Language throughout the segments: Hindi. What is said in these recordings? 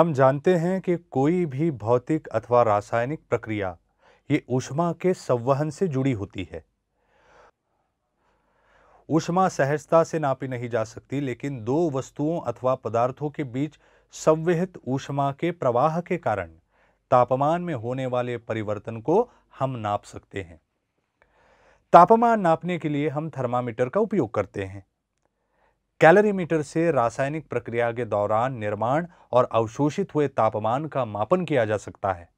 हम जानते हैं कि कोई भी भौतिक अथवा रासायनिक प्रक्रिया ये ऊष्मा के संवहन से जुड़ी होती है ऊष्मा सहजता से नापी नहीं जा सकती लेकिन दो वस्तुओं अथवा पदार्थों के बीच संविहित ऊष्मा के प्रवाह के कारण तापमान में होने वाले परिवर्तन को हम नाप सकते हैं तापमान नापने के लिए हम थर्मामीटर का उपयोग करते हैं कैलोरीमीटर से रासायनिक प्रक्रिया के दौरान निर्माण और अवशोषित हुए तापमान का मापन किया जा सकता है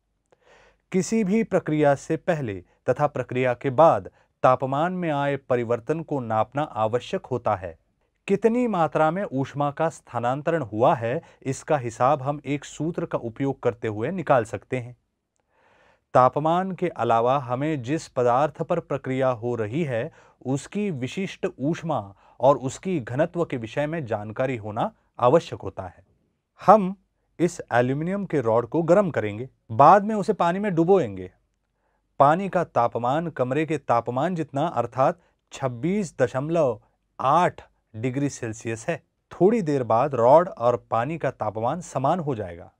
किसी भी प्रक्रिया से पहले तथा प्रक्रिया के बाद तापमान में आए परिवर्तन को नापना आवश्यक होता है कितनी मात्रा में ऊष्मा का स्थानांतरण हुआ है इसका हिसाब हम एक सूत्र का उपयोग करते हुए निकाल सकते हैं तापमान के अलावा हमें जिस पदार्थ पर प्रक्रिया हो रही है उसकी विशिष्ट ऊष्मा और उसकी घनत्व के विषय में जानकारी होना आवश्यक होता है हम इस एल्यूमिनियम के रॉड को गर्म करेंगे बाद में उसे पानी में डुबोएंगे पानी का तापमान कमरे के तापमान जितना अर्थात 26.8 डिग्री सेल्सियस है थोड़ी देर बाद रॉड और पानी का तापमान समान हो जाएगा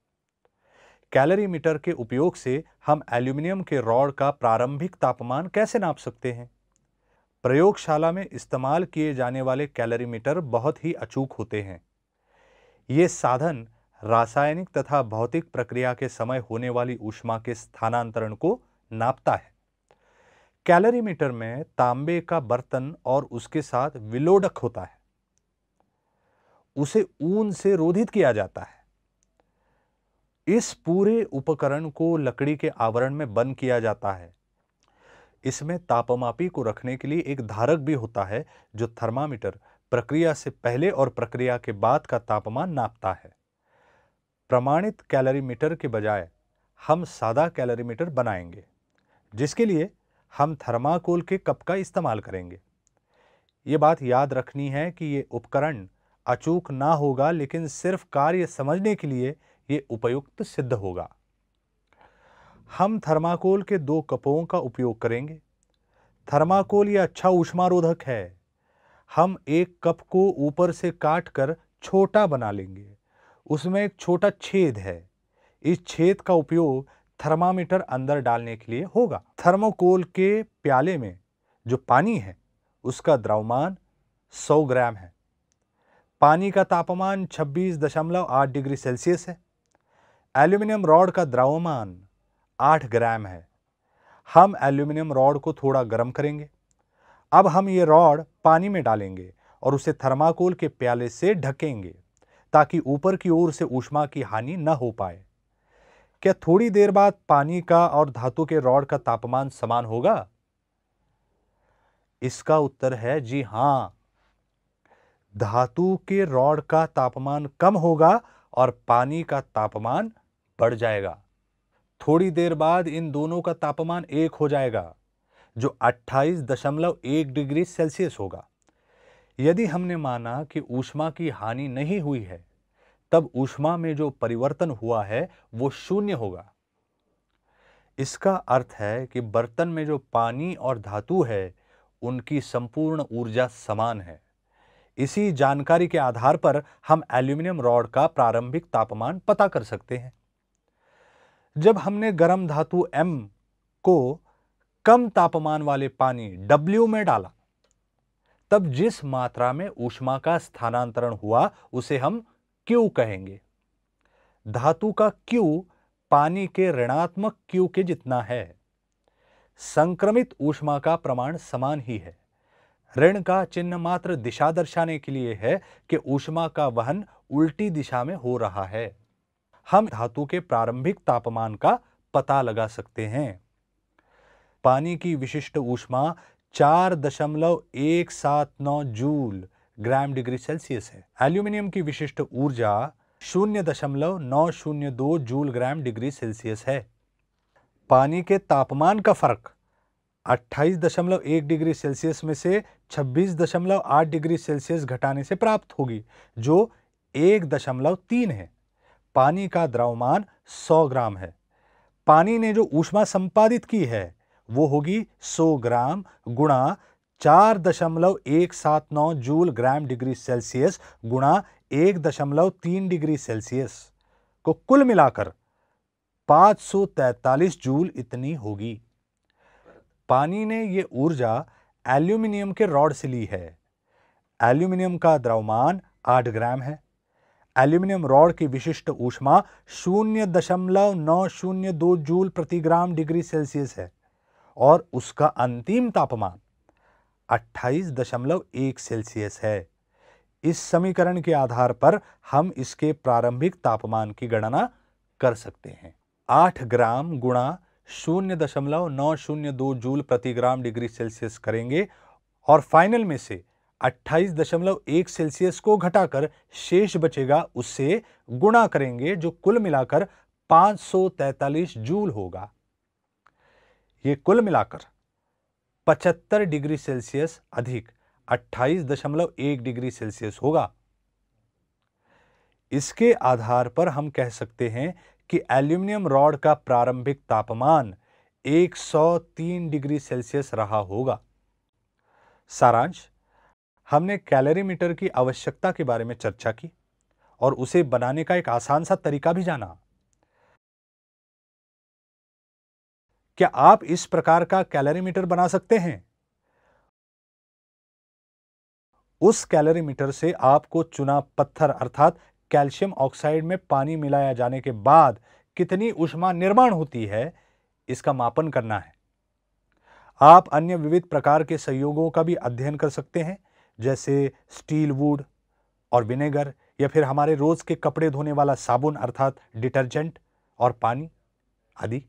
कैलोरीमीटर के उपयोग से हम एल्यूमिनियम के रॉड का प्रारंभिक तापमान कैसे नाप सकते हैं प्रयोगशाला में इस्तेमाल किए जाने वाले कैलोरीमीटर बहुत ही अचूक होते हैं ये साधन रासायनिक तथा भौतिक प्रक्रिया के समय होने वाली ऊष्मा के स्थानांतरण को नापता है कैलोरीमीटर में तांबे का बर्तन और उसके साथ विलोडक होता है उसे ऊन से रोधित किया जाता है इस पूरे उपकरण को लकड़ी के आवरण में बंद किया जाता है इसमें तापमापी को रखने के लिए एक धारक भी होता है जो थर्मामीटर प्रक्रिया से पहले और प्रक्रिया के बाद का तापमान नापता है प्रमाणित कैलोरीमीटर के बजाय हम सादा कैलोरीमीटर बनाएंगे जिसके लिए हम थर्माकोल के कप का इस्तेमाल करेंगे ये बात याद रखनी है कि ये उपकरण अचूक ना होगा लेकिन सिर्फ कार्य समझने के लिए ये उपयुक्त सिद्ध होगा हम थर्माकोल के दो कपों का उपयोग करेंगे थर्माकोल यह अच्छा ऊष्मारोधक है हम एक कप को ऊपर से काट कर छोटा बना लेंगे उसमें एक छोटा छेद है इस छेद का उपयोग थर्मामीटर अंदर डालने के लिए होगा थर्मोकोल के प्याले में जो पानी है उसका द्रव्यमान 100 ग्राम है पानी का तापमान 26.8 डिग्री सेल्सियस है एल्यूमिनियम रॉड का द्रव्यमान आठ ग्राम है हम एल्यूमिनियम रॉड को थोड़ा गर्म करेंगे अब हम ये रॉड पानी में डालेंगे और उसे थर्माकोल के प्याले से ढकेंगे ताकि ऊपर की ओर से ऊष्मा की हानि न हो पाए क्या थोड़ी देर बाद पानी का और धातु के रॉड का तापमान समान होगा इसका उत्तर है जी हां धातु के रॉड का तापमान कम होगा और पानी का तापमान बढ़ जाएगा थोड़ी देर बाद इन दोनों का तापमान एक हो जाएगा जो 28.1 डिग्री सेल्सियस होगा यदि हमने माना कि ऊष्मा की हानि नहीं हुई है तब ऊष्मा में जो परिवर्तन हुआ है वो शून्य होगा इसका अर्थ है कि बर्तन में जो पानी और धातु है उनकी संपूर्ण ऊर्जा समान है इसी जानकारी के आधार पर हम एल्यूमिनियम रॉड का प्रारंभिक तापमान पता कर सकते हैं जब हमने गर्म धातु M को कम तापमान वाले पानी W में डाला तब जिस मात्रा में ऊष्मा का स्थानांतरण हुआ उसे हम Q कहेंगे धातु का Q पानी के ऋणात्मक Q के जितना है संक्रमित ऊष्मा का प्रमाण समान ही है ऋण का चिन्ह मात्र दिशा दर्शाने के लिए है कि ऊष्मा का वहन उल्टी दिशा में हो रहा है हम धातु के प्रारंभिक तापमान का पता लगा सकते हैं पानी की विशिष्ट ऊष्मा चार दशमलव एक सात नौ जूल ग्राम डिग्री सेल्सियस है एल्यूमिनियम की विशिष्ट ऊर्जा शून्य दशमलव नौ शून्य दो जूल ग्राम डिग्री सेल्सियस है पानी के तापमान का फर्क अट्ठाईस दशमलव एक डिग्री सेल्सियस में से छब्बीस दशमलव आठ डिग्री सेल्सियस घटाने से प्राप्त होगी जो एक दशमलव तीन है पानी का द्रव्यमान 100 ग्राम है पानी ने जो ऊष्मा संपादित की है वो होगी 100 ग्राम गुणा चार दशमलव एक सात नौ जूल ग्राम डिग्री सेल्सियस गुणा एक दशमलव तीन डिग्री सेल्सियस को कुल मिलाकर 543 जूल इतनी होगी पानी ने ये ऊर्जा एल्यूमिनियम के रॉड से ली है एल्यूमिनियम का द्रव्यमान 8 ग्राम है एल्यूमिनियम रॉड की विशिष्ट ऊष्मा शून्य दशमलव नौ शून्य दो जूल प्रति ग्राम डिग्री सेल्सियस है और उसका अंतिम तापमान अट्ठाईस दशमलव एक सेल्सियस है इस समीकरण के आधार पर हम इसके प्रारंभिक तापमान की गणना कर सकते हैं आठ ग्राम गुणा शून्य दशमलव नौ शून्य दो जूल प्रति ग्राम डिग्री सेल्सियस करेंगे और फाइनल में से 28.1 सेल्सियस को घटाकर शेष बचेगा उससे गुणा करेंगे जो कुल मिलाकर 543 जूल होगा ये कुल मिलाकर 75 डिग्री सेल्सियस अधिक 28.1 डिग्री सेल्सियस होगा इसके आधार पर हम कह सकते हैं कि एल्यूमिनियम रॉड का प्रारंभिक तापमान 103 डिग्री सेल्सियस रहा होगा सारांश हमने मीटर की आवश्यकता के बारे में चर्चा की और उसे बनाने का एक आसान सा तरीका भी जाना क्या आप इस प्रकार का मीटर बना सकते हैं उस मीटर से आपको चुना पत्थर अर्थात कैल्शियम ऑक्साइड में पानी मिलाया जाने के बाद कितनी उष्मा निर्माण होती है इसका मापन करना है आप अन्य विविध प्रकार के संयोगों का भी अध्ययन कर सकते हैं जैसे स्टील वुड और विनेगर या फिर हमारे रोज़ के कपड़े धोने वाला साबुन अर्थात डिटर्जेंट और पानी आदि